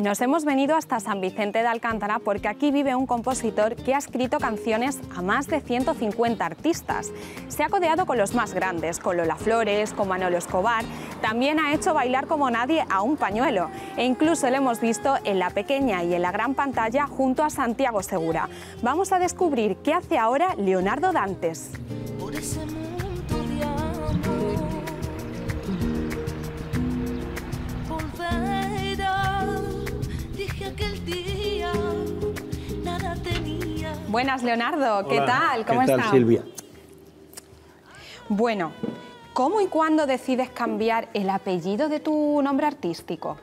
Nos hemos venido hasta San Vicente de Alcántara porque aquí vive un compositor que ha escrito canciones a más de 150 artistas. Se ha codeado con los más grandes, con Lola Flores, con Manolo Escobar. También ha hecho bailar como nadie a un pañuelo e incluso lo hemos visto en la pequeña y en la gran pantalla junto a Santiago Segura. Vamos a descubrir qué hace ahora Leonardo Dantes. Buenas, Leonardo. ¿Qué tal? ¿Cómo estás? ¿Qué tal, Silvia? Bueno, ¿cómo y cuándo decides cambiar el apellido de tu nombre artístico?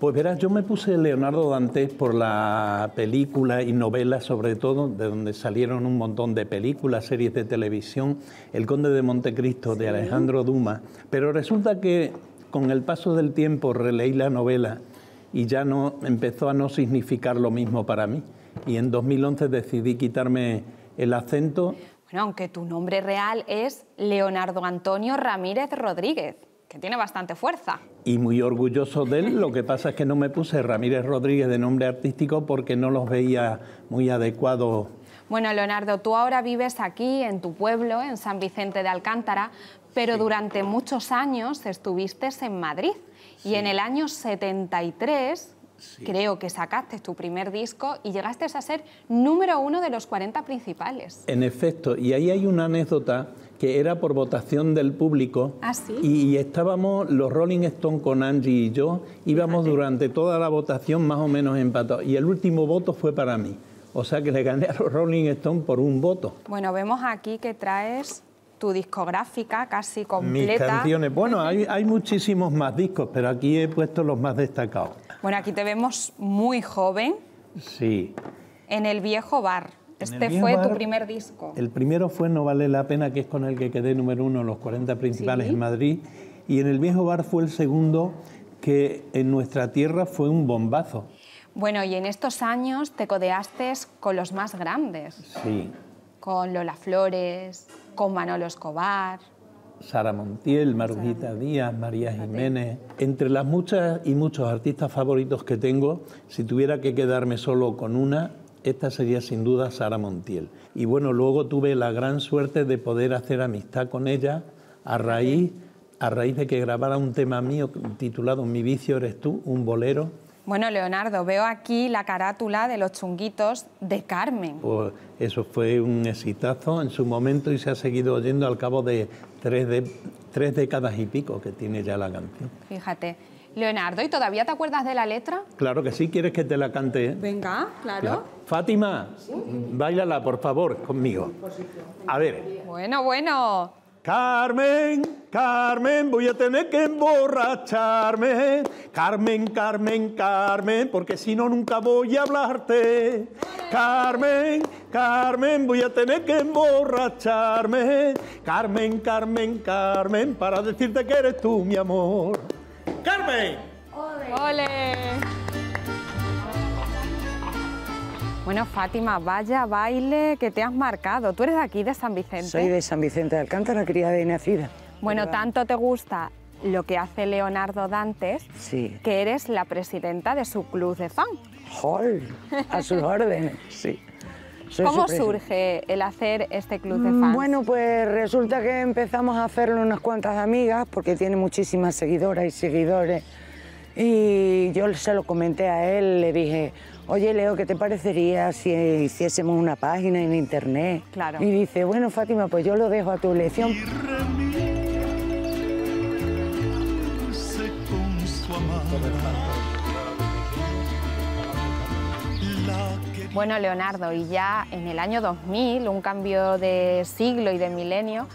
Pues verás, yo me puse Leonardo Dantés por la película y novela, sobre todo, de donde salieron un montón de películas, series de televisión, El Conde de Montecristo de Alejandro Dumas, pero resulta que con el paso del tiempo releí la novela y ya no empezó a no significar lo mismo para mí y en 2011 decidí quitarme el acento. Bueno, aunque tu nombre real es Leonardo Antonio Ramírez Rodríguez, que tiene bastante fuerza. Y muy orgulloso de él, lo que pasa es que no me puse Ramírez Rodríguez de nombre artístico porque no los veía muy adecuados. Bueno, Leonardo, tú ahora vives aquí, en tu pueblo, en San Vicente de Alcántara, pero durante muchos años estuviste en Madrid. Y en el año 73 creo que sacaste tu primer disco y llegaste a ser número uno de los 40 principales. En efecto, y ahí hay una anécdota que era por votación del público. ¿Ah, sí? Y estábamos los Rolling Stone con Angie y yo, íbamos durante toda la votación más o menos empatados. Y el último voto fue para mí. O sea que le gané a los Rolling Stone por un voto. Bueno, vemos aquí que traes tu discográfica casi completa. Mis canciones. Bueno, hay muchísimos más discos, pero aquí he puesto los más destacados. Bueno, aquí te vemos muy joven. Sí. En el viejo bar. Este fue tu primer disco. El primero fue No vale la pena, que es con el que quedé número uno en los 40 principales en Madrid. Y en el viejo bar fue el segundo que en nuestra tierra fue un bombazo. Bueno, y en estos años te codeaste con los más grandes. Sí. Con Lola Flores, con Manolo Escobar, Sara Montiel, Marujita Díaz, María Jiménez. Entre las muchas y muchos artistas favoritos que tengo, si tuviera que quedarme solo con una, esta sería sin duda Sara Montiel. Y bueno, luego tuve la gran suerte de poder hacer amistad con ella a raíz, a raíz de que grabara un tema mío titulado Mi vicio eres tú, un bolero bueno, Leonardo, veo aquí la carátula de los chunguitos de Carmen. Pues eso fue un exitazo en su momento y se ha seguido oyendo al cabo de tres, tres décadas y pico que tiene ya la canción. Fíjate. Leonardo, ¿y todavía te acuerdas de la letra? Claro que sí, ¿quieres que te la cante? Venga, claro. Fátima, sí. bailala, por favor, conmigo. A ver. Bueno, bueno. Carmen. Carmen, voy a tener que emborracharme. Carmen, Carmen, Carmen, porque si no nunca voy a hablarte. Carmen, Carmen, voy a tener que emborracharme. Carmen, Carmen, Carmen, para decirte que eres tú mi amor. Carmen. Ole. Bueno, Fátima, vaya baile que te has marcado. Tú eres de aquí, de San Vicente. Soy de San Vicente de Alcántara, criada y nacida. Bueno, tanto te gusta lo que hace Leonardo Dantes, que eres la presidenta de su club de fan. ¡Jol! A sus órdenes, sí. ¿Cómo surge el hacer este club de mm, fans? Bueno, pues resulta que empezamos a hacerlo unas cuantas amigas, porque tiene muchísimas seguidoras y seguidores. Y yo se lo comenté a él, le dije, oye Leo, ¿qué te parecería si hiciésemos una página en internet? Claro. Y dice, bueno Fátima, pues yo lo dejo a tu elección. Bueno, Leonardo, y ya en el año 2000, un cambio de siglo y de milenio,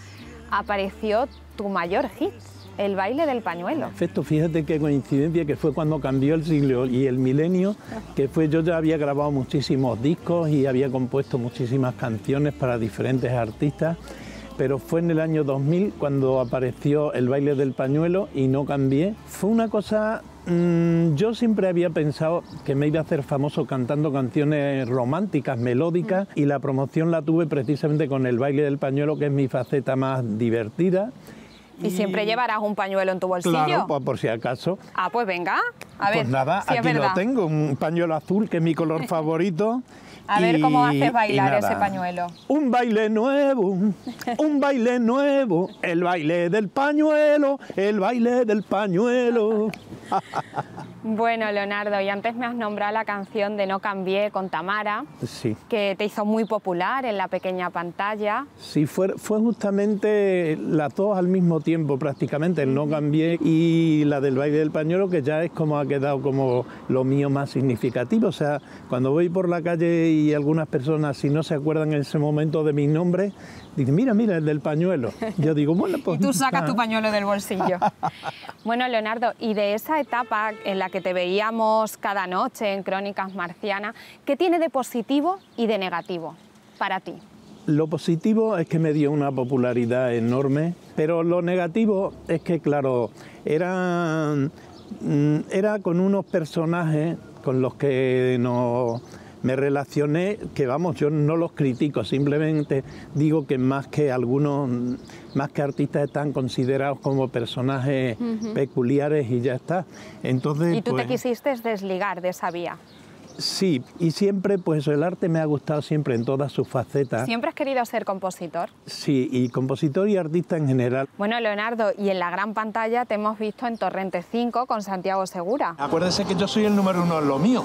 apareció tu mayor hit, el baile del pañuelo. Perfecto, fíjate qué coincidencia que fue cuando cambió el siglo y el milenio, que fue yo ya había grabado muchísimos discos y había compuesto muchísimas canciones para diferentes artistas pero fue en el año 2000 cuando apareció el baile del pañuelo y no cambié. Fue una cosa mm, yo siempre había pensado que me iba a hacer famoso cantando canciones románticas, melódicas, y la promoción la tuve precisamente con el baile del pañuelo, que es mi faceta más divertida. ¿Y, siempre llevarás un pañuelo en tu bolsillo? Claro, por si acaso. Ah, pues venga, a pues ver. Pues nada, aquí lo tengo, un pañuelo azul, que es mi color favorito. A ver cómo haces bailar ese pañuelo. Un baile nuevo, un baile nuevo, el baile del pañuelo, el baile del pañuelo. Bueno, Leonardo, y antes me has nombrado la canción de No cambié con Tamara, sí. que te hizo muy popular en la pequeña pantalla. Sí, fue, fue justamente las dos al mismo tiempo prácticamente, el No cambié y la del baile del pañuelo, que ya es como ha quedado como lo mío más significativo. O sea, cuando voy por la calle y algunas personas, si no se acuerdan en ese momento de mi nombre, dicen, mira, mira, el del pañuelo. Yo digo, bueno, pues... y tú pues sacas tu pañuelo del bolsillo. bueno, Leonardo, y de esa etapa en la que te veíamos cada noche en Crónicas Marcianas, ¿qué tiene de positivo y de negativo para ti? Lo positivo es que me dio una popularidad enorme, pero lo negativo es que, claro, era, mm, era con unos personajes con los que nos me relacioné, que vamos, yo no los critico, simplemente digo que más que algunos, más que artistas están considerados como personajes peculiares y ya está. Entonces, ¿Y tú te pues, quisiste desligar de esa vía? Sí, y siempre, pues el arte me ha gustado siempre en todas sus facetas. ¿Siempre has querido ser compositor? Sí, y compositor y artista en general. Bueno, Leonardo, y en la gran pantalla te hemos visto en Torrente 5 con Santiago Segura. Acuérdese que yo soy el número uno en lo mío.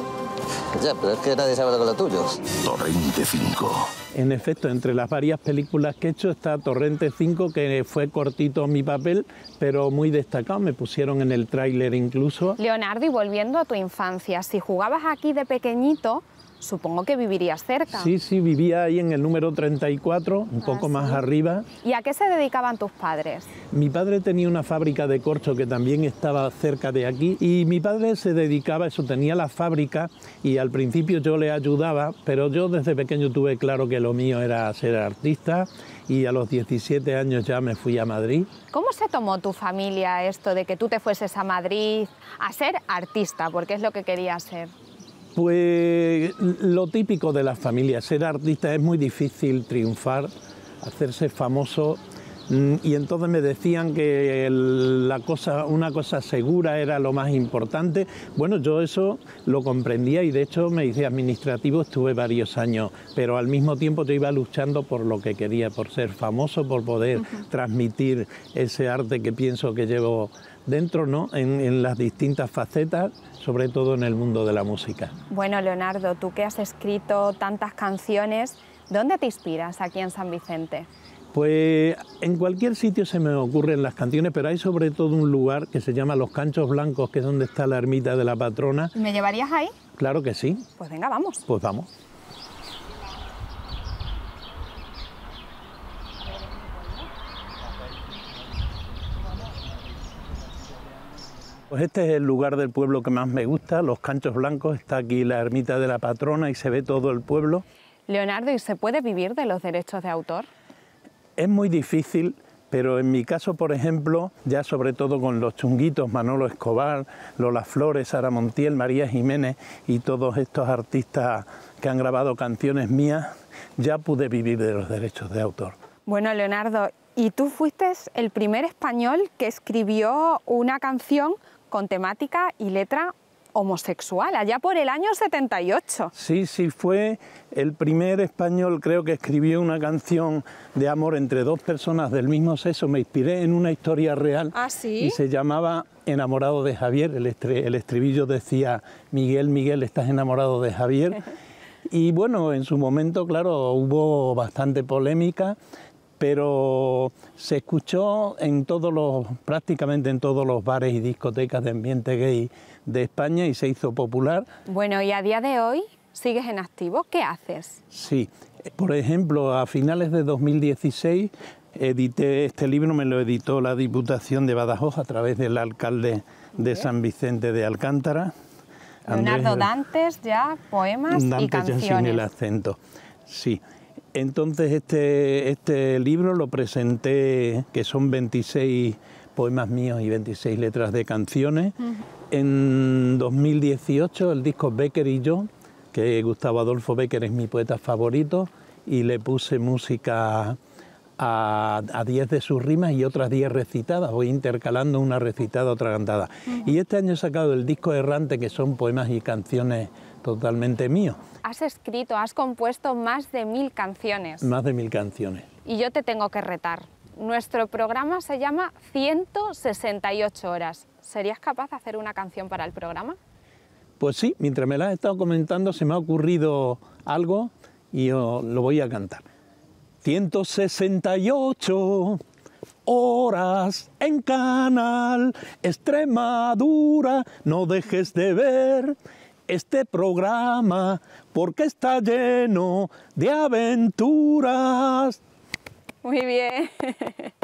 Ya, pero es que nadie sabe lo tuyo. Torrente 5 en efecto, entre las varias películas que he hecho está Torrente 5, que fue cortito mi papel, pero muy destacado, me pusieron en el tráiler incluso. Leonardo, y volviendo a tu infancia, si jugabas aquí de pequeñito, Supongo que vivirías cerca. Sí, sí, vivía ahí en el número 34, un ah, poco más arriba. ¿Y a qué se dedicaban tus padres? Mi padre tenía una fábrica de corcho que también estaba cerca de aquí y mi padre se dedicaba, eso tenía la fábrica y al principio yo le ayudaba, pero yo desde pequeño tuve claro que lo mío era ser artista y a los 17 años ya me fui a Madrid. ¿Cómo se tomó tu familia esto de que tú te fueses a Madrid a ser artista? Porque es lo que quería ser. Pues lo típico de las familias, ser artista es muy difícil triunfar, hacerse famoso Mm, y entonces me decían que la cosa, una cosa segura era lo más importante. Bueno, yo eso lo comprendía y de hecho me hice administrativo, estuve varios años, pero al mismo tiempo yo iba luchando por lo que quería, por ser famoso, por poder transmitir ese arte que pienso que llevo dentro, ¿no? En, en, las distintas facetas, sobre todo en el mundo de la música. Bueno, Leonardo, tú que has escrito tantas canciones, ¿dónde te inspiras aquí en San Vicente? Pues en cualquier sitio se me ocurren las canciones, pero hay sobre todo un lugar que se llama Los Canchos Blancos, que es donde está la ermita de la patrona. ¿Me llevarías ahí? Claro que sí. Pues venga, vamos. Pues vamos. Pues este es el lugar del pueblo que más me gusta, Los Canchos Blancos, está aquí la ermita de la patrona y se ve todo el pueblo. Leonardo, ¿y se puede vivir de los derechos de autor? Es muy difícil pero en mi caso, por ejemplo, ya sobre todo con los chunguitos, Manolo Escobar, Lola Flores, Sara Montiel, María Jiménez y todos estos artistas que han grabado canciones mías, ya pude vivir de los derechos de autor. Bueno, Leonardo, y tú fuiste el primer español que escribió una canción con temática y letra homosexual, allá por el año 78. Sí, sí, fue el primer español, creo que escribió una canción de amor entre dos personas del mismo sexo. Me inspiré en una historia real ¿Ah, sí? y se llamaba Enamorado de Javier. El, el estribillo decía, Miguel, Miguel, estás enamorado de Javier. y bueno, en su momento, claro, hubo bastante polémica pero se escuchó en todos los, prácticamente en todos los bares y discotecas de ambiente gay de España y se hizo popular. Bueno, y a día de hoy sigues en activo, ¿qué haces? Sí, eh, por ejemplo, a finales de 2016 edité este libro, me lo editó la Diputación de Badajoz a través del alcalde de San Vicente de Alcántara. Leonardo Dantes, ya poemas y canciones. Ya sin el acento, sí. Entonces este, este libro lo presenté, que son 26 poemas míos y 26 letras de canciones. En 2018 el disco Becker y yo, que Gustavo Adolfo Becker es mi poeta favorito, y le puse música a 10 de sus rimas y otras 10 recitadas, o intercalando una recitada, otra cantada. Y este año he sacado el disco errante, que son poemas y canciones totalmente mío. Has escrito, has compuesto más de mil canciones. Más de mil canciones. Y yo te tengo que retar. Nuestro programa se llama 168 horas. ¿Serías capaz de hacer una canción para el programa? Pues sí, mientras me la has estado comentando se me ha ocurrido algo y lo voy a cantar. 168 horas en Canal Extremadura, no dejes de ver este programa, porque está lleno de aventuras. Muy bien.